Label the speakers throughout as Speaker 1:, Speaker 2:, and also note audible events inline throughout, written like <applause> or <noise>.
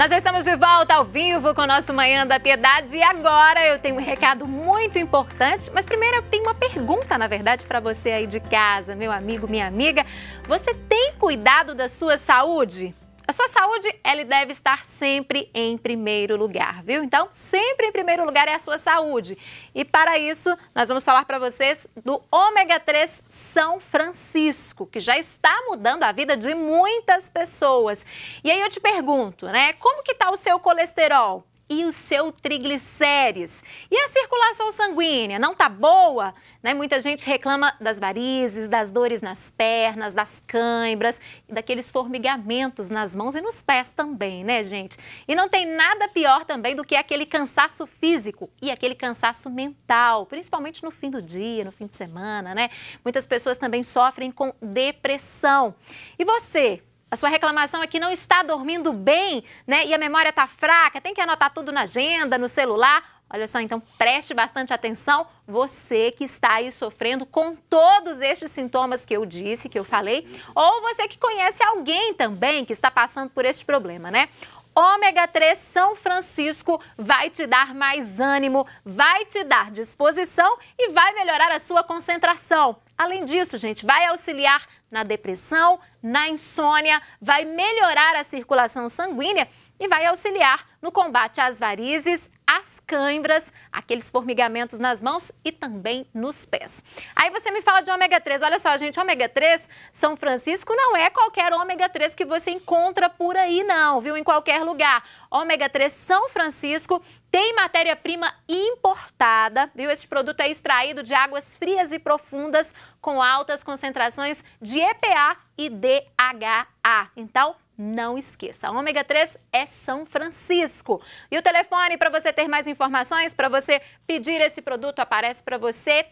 Speaker 1: Nós já estamos de volta ao vivo com o nosso Manhã da Piedade e agora eu tenho um recado muito importante, mas primeiro eu tenho uma pergunta, na verdade, para você aí de casa, meu amigo, minha amiga. Você tem cuidado da sua saúde? A sua saúde, ela deve estar sempre em primeiro lugar, viu? Então, sempre em primeiro lugar é a sua saúde. E para isso, nós vamos falar para vocês do ômega 3 São Francisco, que já está mudando a vida de muitas pessoas. E aí eu te pergunto, né? Como que está o seu colesterol? e o seu triglicérides. E a circulação sanguínea não tá boa? Né? Muita gente reclama das varizes, das dores nas pernas, das cãibras e daqueles formigamentos nas mãos e nos pés também, né, gente? E não tem nada pior também do que aquele cansaço físico e aquele cansaço mental, principalmente no fim do dia, no fim de semana, né? Muitas pessoas também sofrem com depressão. E você, a sua reclamação é que não está dormindo bem, né? E a memória está fraca, tem que anotar tudo na agenda, no celular. Olha só, então preste bastante atenção, você que está aí sofrendo com todos estes sintomas que eu disse, que eu falei, ou você que conhece alguém também que está passando por este problema, né? Ômega 3 São Francisco vai te dar mais ânimo, vai te dar disposição e vai melhorar a sua concentração. Além disso, gente, vai auxiliar na depressão, na insônia, vai melhorar a circulação sanguínea e vai auxiliar no combate às varizes, as cãibras, aqueles formigamentos nas mãos e também nos pés. Aí você me fala de ômega 3. Olha só, gente, ômega 3, São Francisco não é qualquer ômega 3 que você encontra por aí, não, viu? Em qualquer lugar. Ômega 3 São Francisco tem matéria-prima importada, viu? Este produto é extraído de águas frias e profundas com altas concentrações de EPA e DHA. Então, não esqueça, ômega 3 é São Francisco. E o telefone para você ter mais informações, para você pedir esse produto, aparece para você,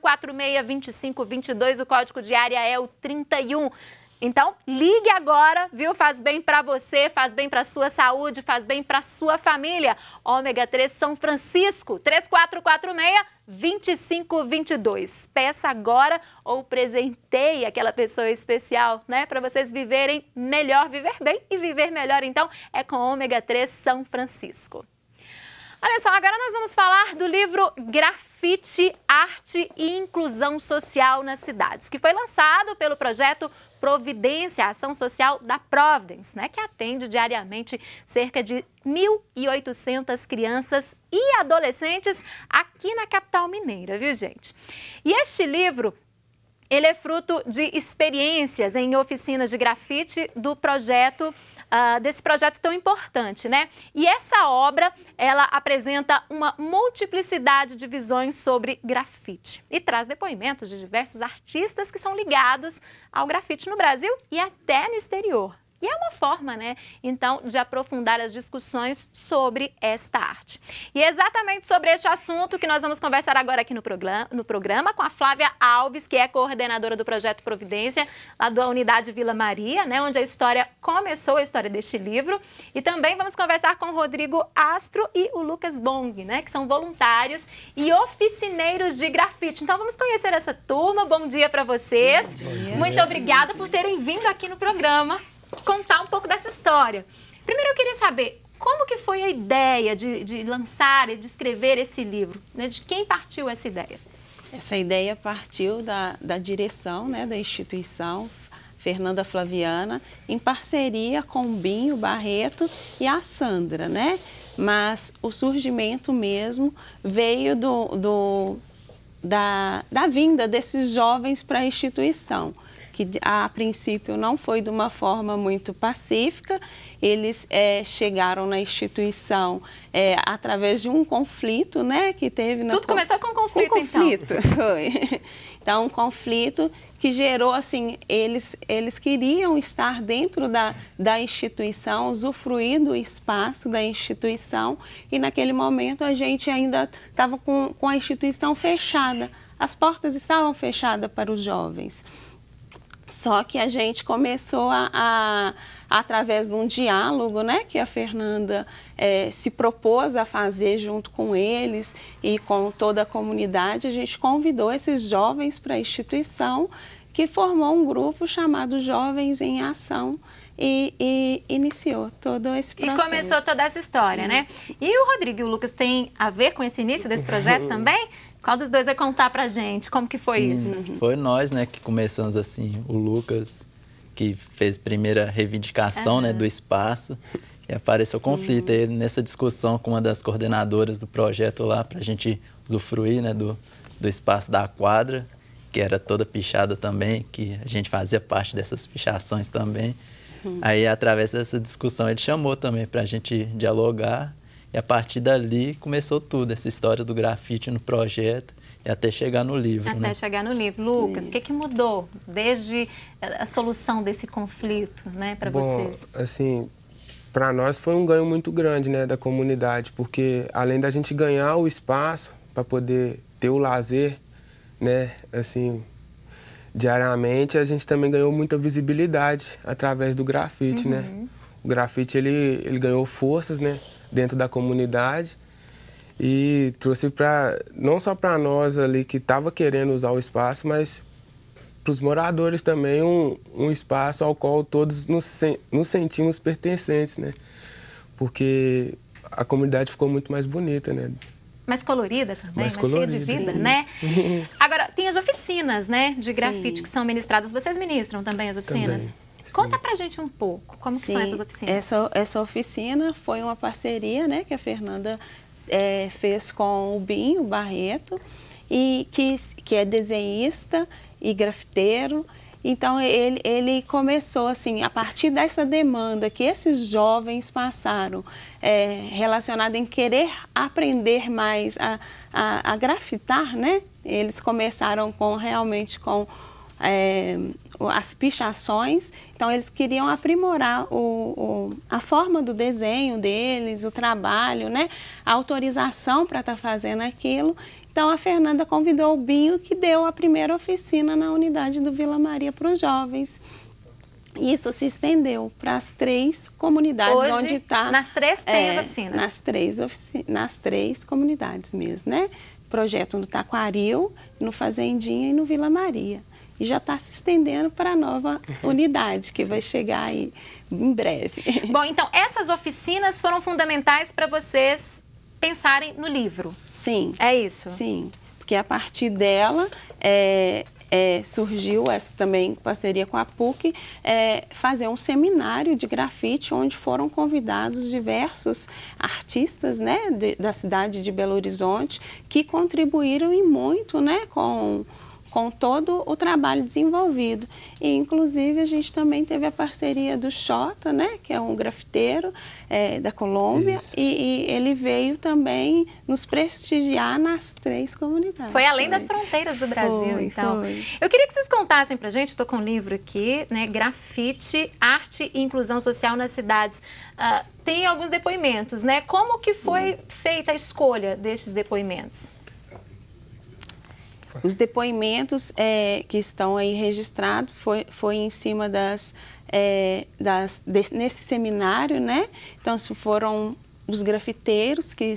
Speaker 1: 3446-2522, o código de área é o 31. Então, ligue agora, viu? Faz bem para você, faz bem para sua saúde, faz bem para sua família. Ômega 3 São Francisco, 3446 2522. Peça agora ou presenteie aquela pessoa especial, né? Para vocês viverem melhor, viver bem e viver melhor. Então, é com Ômega 3 São Francisco. Olha só, agora nós vamos falar do livro Grafite, Arte e Inclusão Social nas Cidades, que foi lançado pelo projeto Providência, Ação Social da Providence, né, que atende diariamente cerca de 1.800 crianças e adolescentes aqui na capital mineira, viu gente? E este livro ele é fruto de experiências em oficinas de grafite do projeto uh, desse projeto tão importante, né? E essa obra, ela apresenta uma multiplicidade de visões sobre grafite e traz depoimentos de diversos artistas que são ligados ao grafite no Brasil e até no exterior. E é uma forma, né, então, de aprofundar as discussões sobre esta arte. E é exatamente sobre este assunto que nós vamos conversar agora aqui no programa, no programa com a Flávia Alves, que é coordenadora do projeto Providência, lá da unidade Vila Maria, né, onde a história começou, a história deste livro. E também vamos conversar com o Rodrigo Astro e o Lucas Bong, né, que são voluntários e oficineiros de grafite. Então vamos conhecer essa turma. Bom dia para vocês. Dia. Muito obrigada por terem vindo aqui no programa contar um pouco dessa história. Primeiro eu queria saber como que
Speaker 2: foi a ideia de, de lançar e de escrever esse livro, né? de quem partiu essa ideia? Essa ideia partiu da, da direção né, da instituição, Fernanda Flaviana, em parceria com o Binho Barreto e a Sandra, né? Mas o surgimento mesmo veio do, do da, da vinda desses jovens para a instituição que a princípio não foi de uma forma muito pacífica. Eles é, chegaram na instituição é, através de um conflito, né, que teve... Tudo co... começou com um conflito, um então? conflito, então. <laughs> foi. Então, um conflito que gerou, assim, eles, eles queriam estar dentro da, da instituição, usufruir do espaço da instituição e naquele momento a gente ainda estava com, com a instituição fechada. As portas estavam fechadas para os jovens. Só que a gente começou a, a através de um diálogo né, que a Fernanda é, se propôs a fazer junto com eles e com toda a comunidade, a gente convidou esses jovens para a instituição, que formou um grupo chamado Jovens em Ação, e, e, iniciou todo esse processo. E começou
Speaker 1: toda essa história, né? Isso. né? E o Rodrigo e o Lucas têm a ver com esse início desse projeto <laughs> também? Qual dos dois vai contar pra gente? Como que foi Sim, isso? Uhum.
Speaker 3: Foi nós, né, que começamos assim, o Lucas, que fez primeira reivindicação, uhum. né, do espaço, e apareceu conflito uhum. aí nessa discussão com uma das coordenadoras do projeto lá, pra gente usufruir, né, do, do espaço da quadra, que era toda pichada também, que a gente fazia parte dessas pichações também. Uhum. Aí, através dessa discussão, ele chamou também para a gente dialogar. E a partir dali começou tudo, essa história do grafite no projeto e até chegar no livro. Até né?
Speaker 1: chegar no livro. Lucas, o que, que mudou desde a solução desse conflito né, para vocês?
Speaker 4: Assim, para nós foi um ganho muito grande né, da comunidade, porque além da gente ganhar o espaço para poder ter o lazer, né, assim, diariamente, a gente também ganhou muita visibilidade através do grafite, né? uhum. né? O grafite, ele, ele ganhou forças, né? Dentro da comunidade e trouxe para não só para nós ali que estava querendo usar o espaço, mas para os moradores também um, um espaço ao qual todos nos, nos sentimos pertencentes, né? Porque a comunidade ficou muito mais bonita, né?
Speaker 1: mais colorida também, mais, mais colorida, cheia de vida, isso. né? <laughs> Agora, tem as oficinas, né, de grafite Sim. que são ministradas. Vocês ministram também as oficinas? Também.
Speaker 2: Conta pra gente um pouco, como Sim. que são essas oficinas? Essa, essa oficina foi uma parceria, né, que a Fernanda é, fez com o Binho Barreto, e que, que é desenhista e grafiteiro, então ele, ele começou assim, a partir dessa demanda que esses jovens passaram, é, relacionada em querer aprender mais a, a, a grafitar, né? Eles começaram com realmente com é, as pichações. Então, eles queriam aprimorar o, o, a forma do desenho deles, o trabalho, né? a autorização para estar tá fazendo aquilo. Então, a Fernanda convidou o Binho, que deu a primeira oficina na unidade do Vila Maria para os jovens. Isso se estendeu para as três comunidades Hoje, onde está. Nas
Speaker 1: três é, tem é, oficinas. Nas três,
Speaker 2: nas três comunidades mesmo, né? Projeto no Taquaril, no Fazendinha e no Vila Maria e já está se estendendo para a nova <laughs> unidade, que vai chegar aí em breve.
Speaker 1: <laughs> Bom, então essas oficinas foram fundamentais para vocês pensarem no livro.
Speaker 2: Sim. É isso? Sim, porque a partir dela é, é, surgiu essa também parceria com a PUC, é, fazer um seminário de grafite onde foram convidados diversos artistas né, de, da cidade de Belo Horizonte que contribuíram e muito né, com com todo o trabalho desenvolvido. E, inclusive, a gente também teve a parceria do Xota, né, que é um grafiteiro é, da Colômbia, e, e, ele veio também nos prestigiar nas três comunidades. Foi além foi. das
Speaker 1: fronteiras do Brasil, foi, então. Foi.
Speaker 2: Eu queria que vocês contassem pra gente, estou com um livro aqui, né,
Speaker 1: Grafite, Arte e Inclusão Social nas Cidades. Uh, tem alguns depoimentos, né? Como que Sim. foi feita a escolha destes depoimentos?
Speaker 2: Os depoimentos é, que estão aí registrados foi, foi em cima das, é, das de, nesse seminário, né? Então foram os grafiteiros que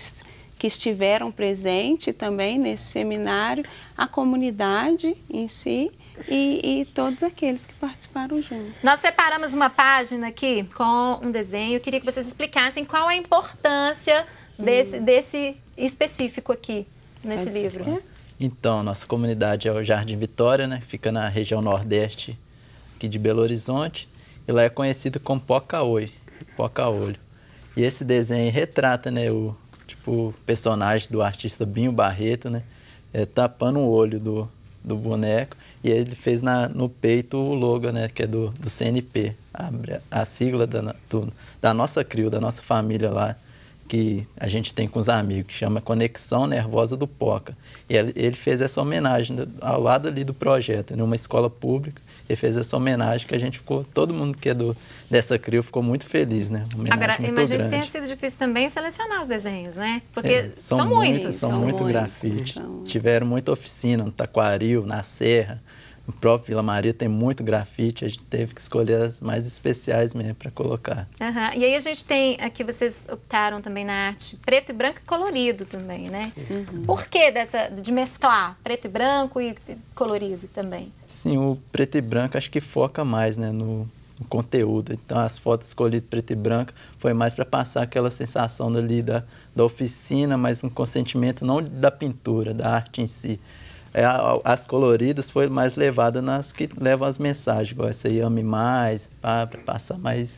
Speaker 2: que estiveram presente também nesse seminário, a comunidade em si. E, e, todos aqueles que participaram junto. Nós separamos uma página aqui com um desenho. Eu queria que vocês explicassem qual é a
Speaker 1: importância desse, hum. desse específico aqui nesse Pode livro. Ser.
Speaker 3: Então, nossa comunidade é o Jardim Vitória, né? Fica na região nordeste aqui de Belo Horizonte. E lá é conhecido como Poca-Oi, Poca-Olho. E esse desenho retrata, né, o tipo personagem do artista Binho Barreto, né? É, tapando o olho do, do boneco. E ele fez na, no peito o logo, né? Que é do, do CNP, a, a sigla da, do, da nossa CRIO, da nossa família lá que a gente tem com os amigos, que chama Conexão Nervosa do Poca. E ele fez essa homenagem ao lado ali do projeto, numa né? escola pública. Ele fez essa homenagem que a gente ficou, todo mundo que é do, dessa CRIO ficou muito feliz, né? homenagem Agora, muito imagino grande. que
Speaker 1: tenha sido difícil também selecionar os desenhos, né? Porque é, são, são, muitos. São, são muito muitos, grafite.
Speaker 3: São... Tiveram muita oficina no Taquaril, na Serra o próprio Vila Maria tem muito grafite, a gente teve que escolher as mais especiais mesmo para colocar.
Speaker 1: Uhum. E aí a gente tem, aqui vocês optaram também na arte preto e branco e colorido também, né? Uhum. Por que dessa, de mesclar preto e branco e colorido também?
Speaker 3: Sim, o preto e branco acho que foca mais né, no, no conteúdo. Então as fotos escolhidas preto e branco foi mais para passar aquela sensação ali da, da oficina, mas um consentimento não da pintura, da arte em si é, as coloridas foi mais levada nas que levam as mensagens, igual essa aí, ame mais, para passar mais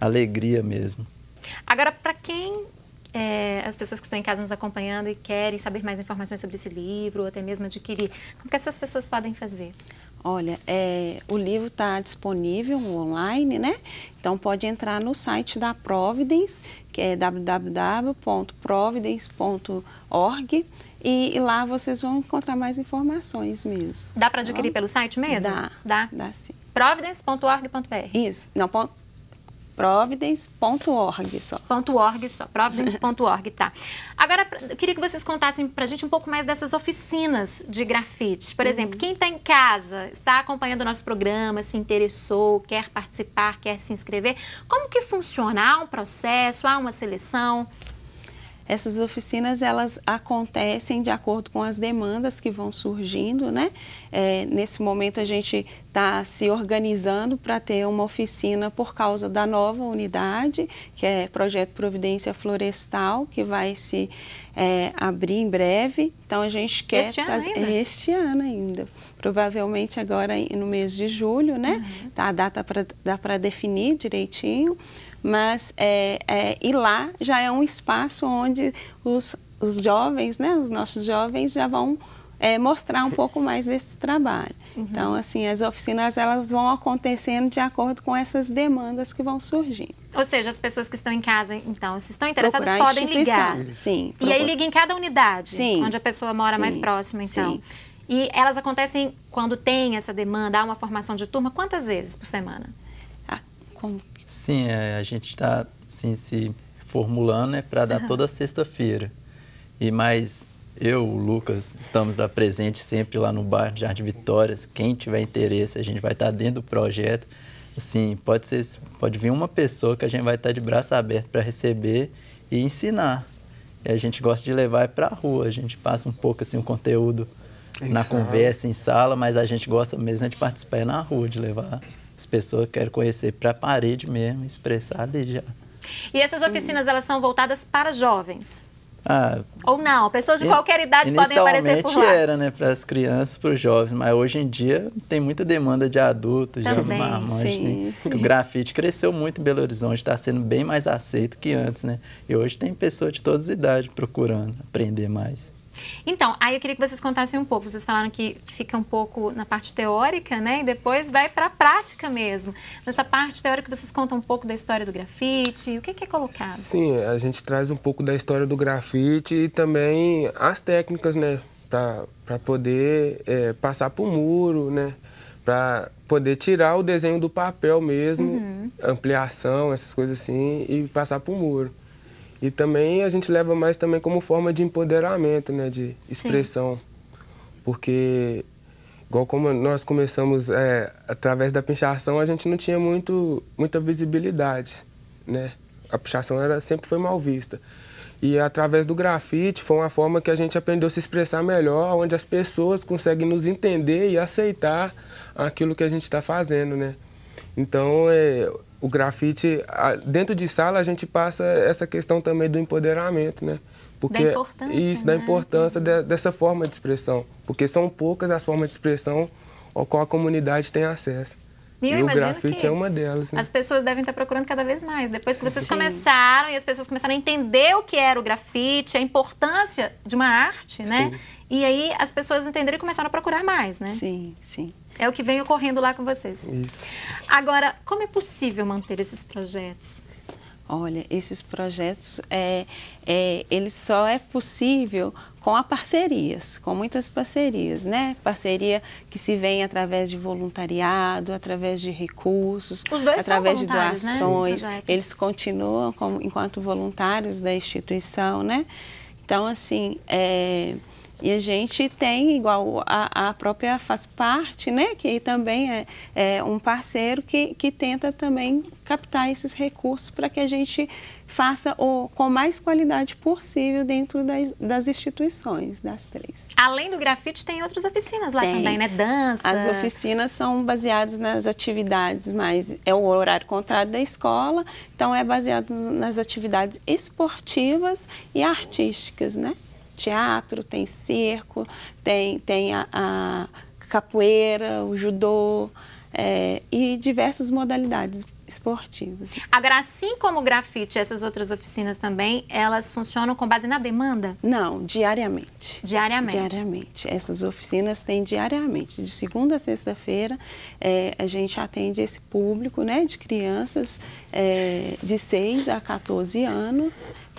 Speaker 3: alegria mesmo.
Speaker 1: Agora, para quem é, as pessoas que estão em casa nos acompanhando e querem saber mais informações sobre esse livro, ou até mesmo adquirir, como que essas pessoas podem fazer?
Speaker 2: Olha, é, o livro está disponível online, né? Então pode entrar no site da Providence, que é www.providence.org e, e, lá vocês vão encontrar mais informações mesmo. Dá para adquirir tá pelo site mesmo? Dá. Dá? Dá sim. providence.org.br Isso. Não, ponto providence.org só. .org só,
Speaker 1: providence.org, tá. Agora, eu queria que vocês contassem pra gente um pouco mais dessas oficinas de grafite. Por uhum. exemplo, quem está em casa, está acompanhando o nosso programa, se interessou, quer
Speaker 2: participar, quer se inscrever, como que funciona? Há um processo, há uma seleção? Essas oficinas elas acontecem de acordo com as demandas que vão surgindo, né? É, nesse momento a gente está se organizando para ter uma oficina por causa da nova unidade, que é Projeto Providência Florestal, que vai se é, abrir em breve. Então a gente quer este fazer ano ainda. este ano ainda. Provavelmente agora no mês de julho, né? Uhum. Tá, a data pra, dá para definir direitinho mas é, é, e lá já é um espaço onde os, os jovens, né, os nossos jovens já vão é, mostrar um pouco mais desse trabalho. Uhum. Então, assim, as oficinas elas vão acontecendo de acordo com essas demandas que vão surgindo.
Speaker 1: Ou seja, as pessoas que estão em casa, então, se estão interessadas, Procurar podem ligar.
Speaker 2: Sim. E aí liga em cada unidade, Sim. onde a pessoa mora Sim. mais próxima, então. Sim.
Speaker 1: E elas acontecem quando tem essa demanda, há uma formação de turma, quantas vezes por semana? Ah,
Speaker 3: como Sim, é, a gente está assim, se formulando né, para dar uhum. toda sexta-feira. E mais eu, o Lucas, estamos da presente sempre lá no bar Jardim Vitórias. Quem tiver interesse, a gente vai estar tá dentro do projeto. Assim, pode ser, pode vir uma pessoa que a gente vai estar tá de braço aberto para receber e ensinar. E a gente gosta de levar para a rua. A gente passa um pouco assim o conteúdo em na sala. conversa em sala, mas a gente gosta mesmo né, de participar na rua, de levar as pessoas querem conhecer para a parede mesmo, expressar ali já.
Speaker 1: E essas oficinas, elas são voltadas para jovens? Ah, Ou não? Pessoas de qualquer idade podem aparecer por lá? era,
Speaker 3: né? Para as crianças, para os jovens. Mas hoje em dia tem muita demanda de adultos, de mamães Né? O grafite cresceu muito em Belo Horizonte, está sendo bem mais aceito que antes, né? E hoje tem pessoas de todas as idades procurando aprender mais.
Speaker 1: Então, aí eu queria que vocês contassem um pouco. Vocês falaram que fica um pouco na parte teórica, né? E depois vai para a prática mesmo. Nessa parte teórica, vocês contam um pouco da história do grafite, o que, que é colocado?
Speaker 4: Sim, a gente traz um pouco da história do grafite e também as técnicas, né? Para poder é, passar para o muro, né? Para poder tirar o desenho do papel mesmo, uhum. ampliação, essas coisas assim, e passar para o muro. E também a gente leva mais também como forma de empoderamento, né? De expressão. Sim. Porque, igual como nós começamos é, através da pinchação, a gente não tinha muito, muita visibilidade, né? A pinchação era, sempre foi mal vista. E através do grafite foi uma forma que a gente aprendeu a se expressar melhor, onde as pessoas conseguem nos entender e aceitar aquilo que a gente está fazendo, né? Então, é, o grafite, dentro de sala, a gente passa essa questão também do empoderamento, né? Porque da importância, isso, né? da importância de, dessa forma de expressão. Porque são poucas as formas de expressão ao qual a comunidade tem acesso. E, eu e o grafite é uma delas. Né? As
Speaker 1: pessoas devem estar procurando cada vez mais. Depois que vocês Sim. começaram e as pessoas começaram a entender o que era o grafite, a importância de uma arte, né? Sim. E aí as pessoas entenderam e começaram a procurar mais, né? Sim, sim. É o que vem ocorrendo lá com vocês. Isso. Agora, como é possível manter esses projetos?
Speaker 2: Olha, esses projetos, é, é, ele só é possível com a parcerias, com muitas parcerias, né? Parceria que se vem através de voluntariado, através de recursos, através de né? doações. Né? Eles continuam como, enquanto voluntários da instituição, né? Então, assim, é, e a gente tem, igual a, a própria faz parte, né? Que também é, é um parceiro que, que tenta também captar esses recursos para que a gente faça o, com mais qualidade possível dentro das, das, instituições, das três. Além do grafite, tem outras oficinas lá tem. também, né? Dança. As oficinas são baseadas nas atividades, mas é o horário contrário da escola, então é baseado nas atividades esportivas e artísticas, né? teatro, tem circo, tem, tem a, a capoeira, o judô é, e diversas modalidades esportivas.
Speaker 1: Agora, assim como o grafite, essas outras oficinas também, elas funcionam com base na demanda?
Speaker 2: Não, diariamente. Diariamente? Diariamente. Essas oficinas têm diariamente. De segunda a sexta-feira, é, a gente atende esse público né, de crianças é, de 6 a 14 anos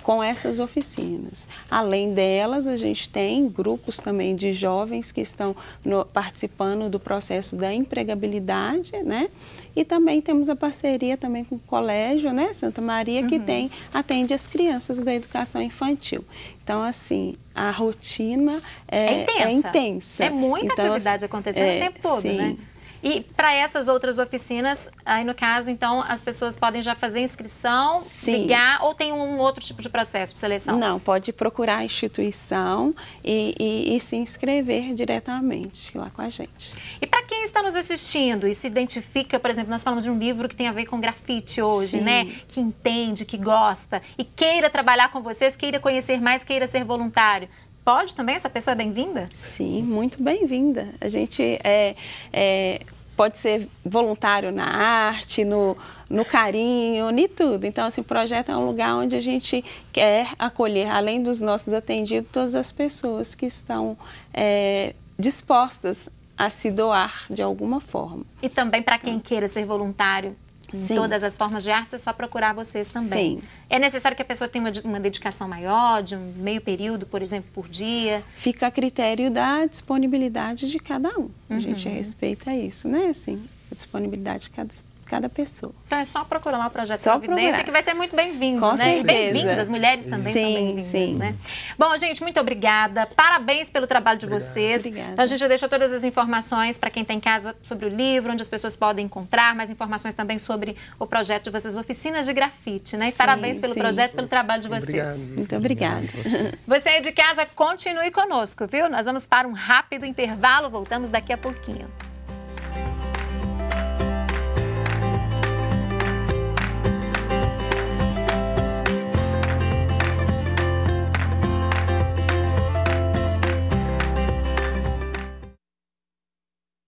Speaker 2: com essas oficinas. Além delas, a gente tem grupos também de jovens que estão no, participando do processo da empregabilidade, né? E também temos a parceria também com o colégio, né, Santa Maria, uhum. que tem atende as crianças da educação infantil. Então, assim, a rotina é, é, intensa. é intensa. É muita então, assim, atividade assim, acontecendo é, o tempo todo, né? sim. né?
Speaker 1: E para essas outras oficinas, aí no caso, então, as pessoas podem já fazer inscrição, Sim. ligar, ou tem um outro tipo de processo de
Speaker 2: seleção? Não, pode procurar a instituição e, e, e se inscrever diretamente lá com a gente.
Speaker 1: E para quem está nos assistindo e se identifica, por exemplo, nós falamos de um livro que tem a ver com grafite hoje, né? Sim. né? Que entende, que gosta e queira trabalhar com vocês, queira conhecer mais, queira ser voluntário. Pode também? Essa pessoa é bem-vinda? Sim,
Speaker 2: muito bem-vinda. A gente é, é, pode ser voluntário na arte, no, no carinho, nem tudo. Então, assim, o projeto é um lugar onde a gente quer acolher, além dos nossos atendidos, todas as pessoas que estão é, dispostas a se doar de alguma forma.
Speaker 1: E também para quem queira ser voluntário, Sim. em todas as formas de arte, é só procurar vocês também. Sim. É necessário que a pessoa tenha uma, uma dedicação
Speaker 2: maior, de um meio período, por exemplo, por dia? Fica a critério da disponibilidade de cada um. Uhum. A gente respeita isso, né? Assim, a disponibilidade de cada cada pessoa.
Speaker 1: Então é só procurar lá o Projeto só Providência, procurar. que vai ser muito bem-vindo, né? Bem-vindas, mulheres também sim, são bem-vindas, sim. né? Bom, gente, muito obrigada. Parabéns pelo trabalho de obrigada. vocês. Obrigada. Então a gente já deixou todas as informações para quem está em casa sobre o livro, onde as pessoas podem encontrar, mais informações também sobre o projeto de vocês, Oficinas de Grafite, né? E sim, parabéns pelo sim. projeto, pelo trabalho de vocês. Obrigado.
Speaker 2: Muito obrigada. <laughs>
Speaker 1: Você aí de casa, continue conosco, viu? Nós vamos para um rápido intervalo, voltamos daqui a pouquinho.